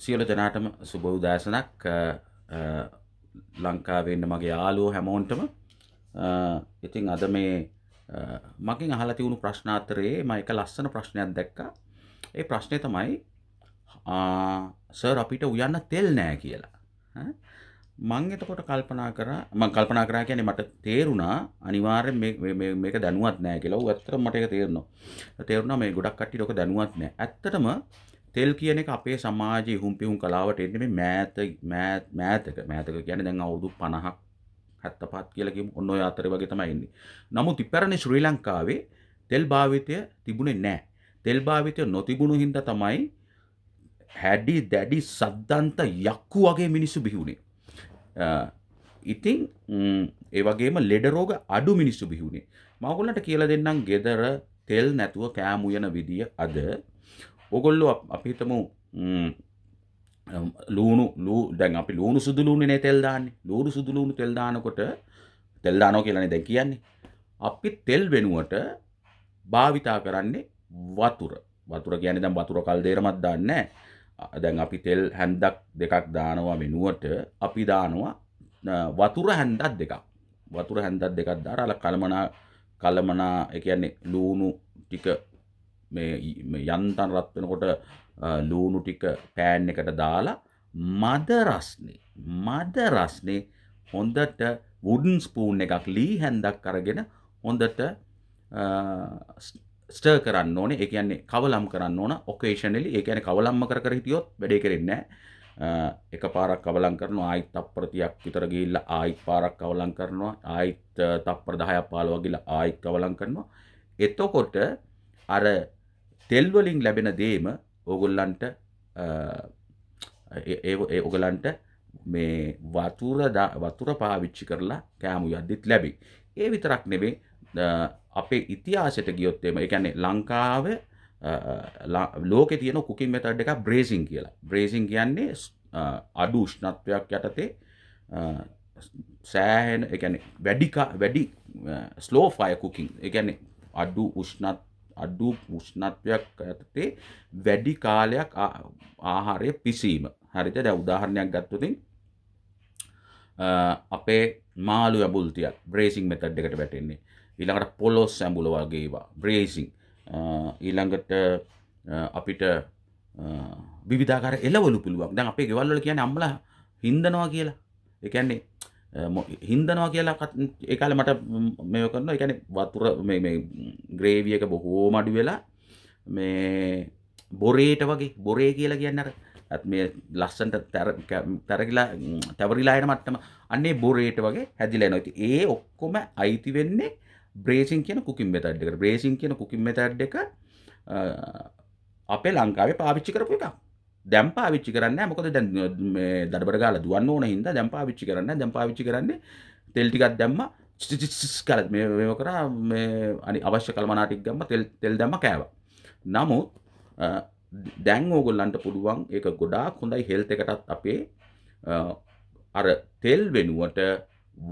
සියලු දෙනාටම සුබ උදෑසනක් ලංකාවෙන්න මගේ යාලුව හැමෝන්ටම ඉතින් අද මේ මගින් අහලා තියුණු ප්‍රශ්න අතරේ මම එක ලස්සන ප්‍රශ්නයක් දැක්කා. ඒ ප්‍රශ්නේ තමයි සර් අපිට උයන්න තෙල් නෑ කියලා. මං එතකොට කල්පනා කරා මං කල්පනා කරා කියන්නේ මට තේරුණා අනිවාර්යෙන් මේක දැනුවත් නෑ කියලා. ඌ ඇත්තටම මට ඒක තේරෙනවා. තේරුණා මේ ගොඩක් කට්ටියට ඔක දැනුවත් නෑ. ඇත්තටම තෙල් කියන එක අපේ සමාජයේ හුම් පිහුම් කලාවට එන්නේ මේ මෑත මෑතක මෑතක කියන්නේ දැන් අවුරුදු 50ක් 75ක් කියලා කියමු. ඔන්න ඔය අතරේ වගේ තමයි ඉන්නේ. නමුත් ඉපැරණි ශ්‍රී ලංකාවේ තෙල් භාවිතය තිබුණේ නැහැ. තෙල් භාවිතය නොතිබුණු හින්දා තමයි හැඩි දැඩි සද්දන්ත යක්කු වගේ මිනිස්සු බිහි වුණේ. ඉතින් ඒ වගේම ලෙඩ රෝග අඩු මිනිස්සු බිහි වුණේ. මම ඔයගොල්ලන්ට කියලා දෙන්නම් gedara තෙල් නැතුව කෑම උයන විදිය අද ඔගොල්ලෝ අපිහිතමු ලූුණු ලූ දැන් අපි ලූුණු සුදුලූුණනේ තෙල්දාන්නේ ලූුණු සුදුලූුණු තෙල්දානකොට තෙල්දානෝ කියලන දැ කියන්නේ. අපි තෙල් වෙනුවට භාවිතා කරන්නේ වතුර වතුර කියන දැම් වතුර කල් දේරමත් දාන්න දැන් අපි තෙල් හැන්දක් දෙකක් දානවා වෙනුවට අපි දානවා වතුර හැන්දත් දෙකක් වතුර හැන්දත් දෙකක් දාර අල කළමනා කළමනා එකන්නේ ලූුණු ටික මේ යන්තන් රත් වෙනකොට ලූණු ටික පෑන් එකට දාලා මද රස්නේ මද රස්නේ හොඳට වුඩන් ස්පූන් එකක් ලී හැන්දක් අරගෙන හොඳට ස්ටර් කරන්න ඕනේ ඒ කියන්නේ කවලම් කරන්න ඕන ඔකේෂනලි ඒ කියන්නේ කවලම්ම කර කර හිටියොත් වැඩේ කරෙන්නේ නැහැ එකපාරක් කවලම් කරනවා ආයිත් තප්පර 30ක් විතර ගිහිල්ලා ආයිත් පාරක් කවලම් කරනවා ආයිත් තප්පර 10ක් 15ක් ගිහිල්ලා ආයිත් කවලම් කරනවා එතකොට අර තෙල්වලින් ලැබෙන දේම ඕගොල්ලන්ට ඒ ඔගලන්ට මේ වතුර වතුර පාවිච්චි කරලා කෑමු යද්දිත් ලැබි. ඒ විතරක් නෙවේ අපේ ඉතිහාසයට ගියොත්තේම එකන්නේ ලංකාව ලෝක තියන කුකින් මෙතඩ් එක බ්‍රේසින් කියලා බ්‍රේසින් කියන්නේ අඩු ෂ්නත්වයක් යටතේ සෑහෙන එකන වැඩිකා වැඩි ස්ලෝෆය කුකින් එකන අඩු උෂ්නත් අඩු උෂ්ණත්වයක් ඇතතේ වැඩි කාලයක් ආහාරය පිසීම හරිත දැ උදාහරණයක් ගත්තුතින් අපේ මාළු ඇබුල්තියක් බ්‍රේසිං මෙතඩ් එකට වැටෙන්නේ ඊළඟට පොලොස් ඇඹුල වගේවා බ්‍රේසිං ඊළඟට අපිට විවිධාකාර එලවලු පුළුවක් දැන් අපේ ගෙවල්වල කියන්නේ අම්මලා හින්දනවා කියලා ඒ කියන්නේ හින්දනවා කියලා ඒකාල මට මේ කරන එකන වතුර ග්‍රේවියක බොහෝ මඩි වෙලා මේ බොරේට වගේ බොරේ කියලා කියන්නර ඇත් මේ ලස්සන්ට තැරගිලා තැවරිලායට මට්ටම අන්නේ බොරේට වගේ හැදිලා නොති ඒ ඔක්කොම අයිති වෙන්නේ බ්‍රේසින් කියන කුකින් මෙතඩ් එක බ්‍රේසින් කියන කුකින් මෙතඩ් එක අපේ ලංකාවේ පාවිච්චි කරපු එකක් දැම්පාවිච්චි කරන්න මොකද දැන් දඩබර ගාල දුවන්න ඕන හින්ද දැම්පාවිච්චි කරන්න දැම්පාවිච්චි කරන්නේ තෙල් ටිකක් දැම්ම කල මේම කරා අනි අවශ්‍ය කල්මනාටික් ගම්ම තෙල් තෙල් දැම්ම කෑව නමුත් දැන් ඕගොල්ලන්ට පුළුවන් ඒක ගොඩාක් හොඳයි හෙල්ත එකටත් අපේ අර තෙල් වෙනුවට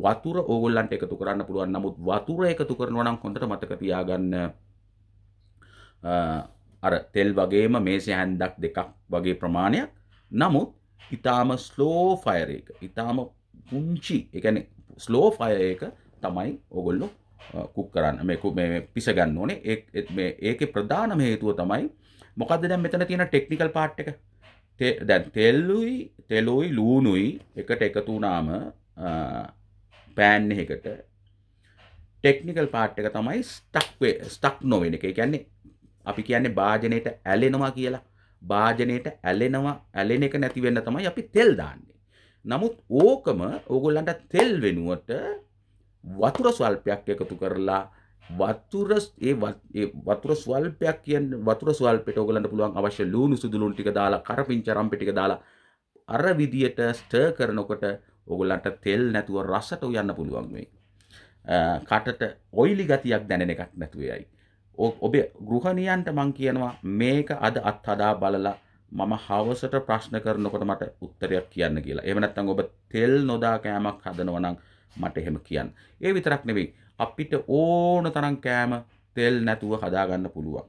වතුර ඕගොල්ලන්ට එකතු කරන්න පුළුවන් නමුත් වතුර එකතු කරනවා නම් හොඳට මතක තියාගන්න අර තෙල් වගේම මේසේ හැන්දක් දෙකක් වගේ ප්‍රමාණයක් නමුත් ඉතාම ස්ලෝ ෆයර එක ඉතාම පුංචි එකන ස්ලෝ ෆය එක තමයි ඔගොල්ලො කුක් කරන්න මේකු පිස ගන්න ඕනේ ඒක ප්‍රධානම හේතුව තමයි මොකද දැන් මෙතන තියෙන ටෙක්නිකල් පාට් එක දැන් තෙල්ලුයි තෙලුයි ලූනුයි එකට එකතුනාම පෑන් එකට ටෙක්නිකල් පාට් එක තමයි ස්ටක් ස්ටක් නොවෙන එක කියන්නේ අපි කියන්නේ භාජනයට ඇලෙනවා කියලා. භාජනයට ඇලෙනවා ඇලෙන එක නැති වෙන්න තමයි අපි තෙල් දාන්නේ. නමුත් ඕකම ඕගොල්ලන්ට තෙල් වෙනුවට වතුර ස්වල්පයක් එකතු කරලා වතුර ඒ වතුර ස්වල්පයක් කියන්නේ වතුර ස්වල්පයට ඕගොල්ලන්ට පුළුවන් අවශ්‍ය ලුණු සුදු ලුණු ටික දාලා කරපිංච රම්පි ටික දාලා අර විදියට ස්ටර් කරනකොට ඕගොල්ලන්ට තෙල් නැතුව රසට උයන්න පුළුවන් මේ. කටට ඔයිලි ගතියක් දැනෙන එකක් නැතුවේයි. ඔබේ ගෘහණියන්ට මං කියනවා මේක අද අත්හදා බලලා මම හවසට ප්‍රශ්න කරනකොට මට උත්තරයක් කියන්න කියලා. එහෙම නැත්නම් ඔබ තෙල් නොදා කෑමක් හදනවා නම් මට එහෙම කියන්න. ඒ විතරක් නෙවෙයි අපිට ඕන තරම් කෑම තෙල් නැතුව හදාගන්න පුළුවන්.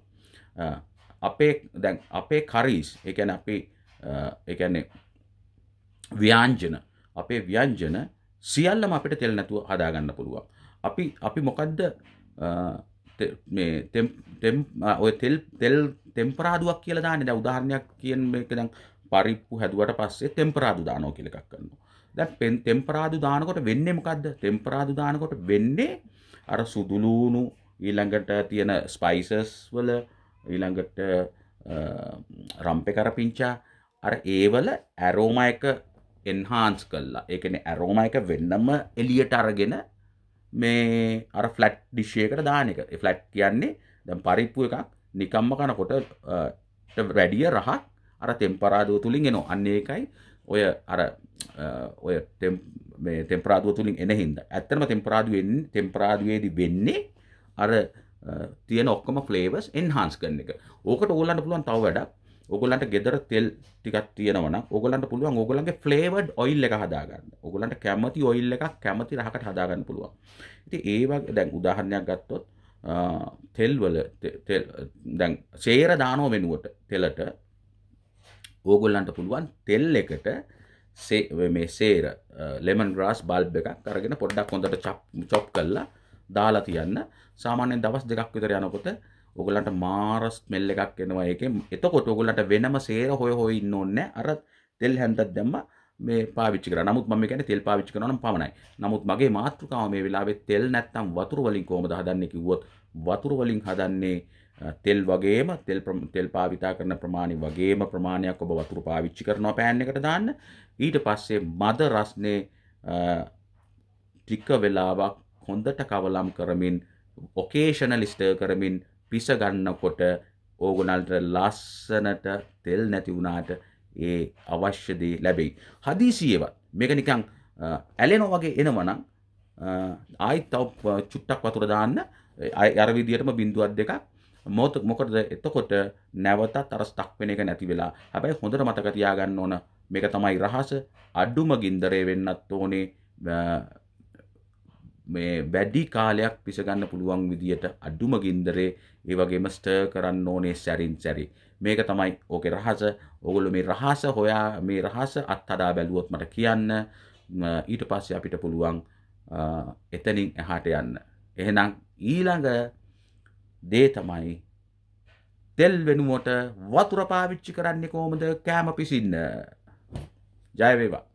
අපේ දැන් අපේ කරීස් ඒ කියන්නේ අපි ඒ කියන්නේ ව්‍යංජන අපේ ව්‍යංජන සියල්ලම අපිට තෙල් නැතුව හදාගන්න පුළුවන්. අපි අපි මොකද්ද මේ තෙම් තෙම් ඔය තෙල් තෙල් තෙම්පරාදුවක් කියලා දාන්නේ දැන් උදාහරණයක් කියන මේක දැන් පරිප්පු හැදුවට පස්සේ තෙම්පරාදු දානවා කියලා එකක් කරනවා දැන් තෙම්පරාදු දානකොට වෙන්නේ මොකද්ද තෙම්පරාදු දානකොට වෙන්නේ අර සුදුලූණු ඊළඟට තියෙන ස්පයිසස් වල ඊළඟට රම්පේ කරපිංචා අර ඒවල ඇරෝමා එක එන්හාන්ස් කළා. ඒ කියන්නේ ඇරෝමා එක වෙන්නම එළියට අරගෙන මේ අර ෆලට් ඩිශ්යකට දාන එක ෆලට් කියන්නේ දැම් පරිප්පු එකක් නිකම්ම කනකොට වැඩිය රහක් අර තෙම්පරාදුව තුළින් එනවා අන්න එකයි ඔය අර ඔය තෙම්පරාදුව තුළින් එන හින්ද ඇත්තම තෙම්පරාදුවෙන් තෙම්පරාදුවේදි වෙන්නේ අර තියෙන ඔක්කම ෆලේවස් එන්හන්ස් කරන එක ඕකට ඕලන්න පුළුවන් තව වැඩක් ඔගලන්ට ගෙදර තෙල් ටිකක් තියෙනවන ඔගලන්ට පුළුවන් ඔගලන්ගේ ෆ්ලේවඩ් ඔයිල් එක හදාගන්න ඔගලන්ට කැමති ඔයිල් එකක් කැමති රහකට හදාගන්න පුළුවන් ඉති ඒවක් දැන් උදාහරණයක් ගත්තොත් තෙල්වල දැන් සේර දානෝ වෙනුවට තෙලට ඕගොල්ලන්ට පුළුවන් තෙල් එකට මේ සේර ලෙමන් ග්‍රාස් බල්බ් එකක් කරගෙන පොඩ්ඩක් හොඳට චොප් කල්ලා දාලා තියන්න සාමාන්‍යයෙන් දවස් දෙකක් විතර යනකොට ඔගලන්ට මාර ස්මෙල් එකක් එනවා ඒකෙන් එතකොට ඔගලන්ට වෙනම සේර හොය හොය ඉන්න ඕනේ අර තෙල් හැන්දක් දැම්ම මේ පාවිච්චි කරා. නමුත් මම කියන්නේ තෙල් පාවිච්චි කරනවා නම් පමණයි. නමුත් මගේ මාතෘකාව මේ වෙලාවේ තෙල් නැත්තම් වතුර වලින් කොහොමද හදන්නේ කිව්වොත් වතුර වලින් හදන්නේ තෙල් වගේම තෙල් තෙල් පාවිතා කරන ප්‍රමාණය වගේම ප්‍රමාණයක් ඔබ වතුර පාවිච්චි කරනවා පෑන් එකට දාන්න. ඊට පස්සේ මද රස්නේ ටික වෙලාවක් හොඳට කවලම් කරමින් ඔකේෂනලි ස්ටර් කරමින් පිස ගන්නකොට ඕගොනල්ට ලස්සනට තෙල් නැති වුණාට ඒ අවශ්‍ය දේ ලැබෙයි. හදිසියේවත් මේක නිකන් ඇලෙනවා වගේ එනවනම් ආයිත් තව චුට්ටක් වතුර දාන්න අර විදියටම බිඳුවක් දෙකක් මොත මොකද එතකොට නැවතත් අර ස්ටක් වෙන එක නැති වෙලා. හැබැයි හොඳට මතක තියාගන්න ඕන මේක තමයි රහස අඩුම ගින්දරේ වෙන්නත් ඕනේ මේ වැඩි කාලයක් පිසගන්න පුළුවන් විදියට අඩුම ගින්දරේ ඒ වගේම ස්ටර් කරන්න ඕනේ සැරින් සැරි. මේක තමයි ඕකේ රහස. ඕගොල්ලෝ මේ රහස හොයා මේ රහස අත්හදා බැලුවොත් මට කියන්න. ඊට පස්සේ අපිට පුළුවන් එතනින් එහාට යන්න. එහෙනම් ඊළඟ දේ තමයි තෙල් වෙනුවට වතුර පාවිච්චි කරන්නේ කොහොමද කෑම පිසින්න. ජය වේවා.